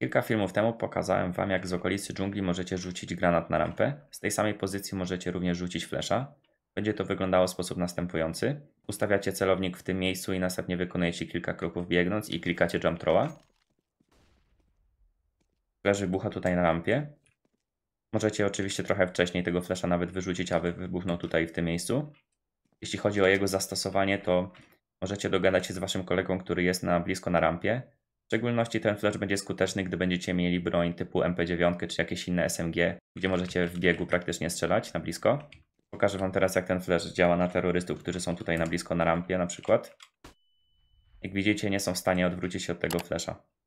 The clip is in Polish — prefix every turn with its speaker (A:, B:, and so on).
A: Kilka filmów temu pokazałem Wam, jak z okolicy dżungli możecie rzucić granat na rampę. Z tej samej pozycji możecie również rzucić flesza. Będzie to wyglądało w sposób następujący. Ustawiacie celownik w tym miejscu i następnie wykonujecie kilka kroków biegnąc i klikacie jump throwa. Flash wybucha tutaj na rampie. Możecie oczywiście trochę wcześniej tego flesza nawet wyrzucić, aby wybuchnął tutaj w tym miejscu. Jeśli chodzi o jego zastosowanie, to możecie dogadać się z waszym kolegą, który jest na blisko na rampie w szczególności ten flash będzie skuteczny, gdy będziecie mieli broń typu MP9 czy jakieś inne SMG, gdzie możecie w biegu praktycznie strzelać na blisko. Pokażę Wam teraz, jak ten flash działa na terrorystów, którzy są tutaj na blisko na rampie na przykład. Jak widzicie, nie są w stanie odwrócić się od tego flasha.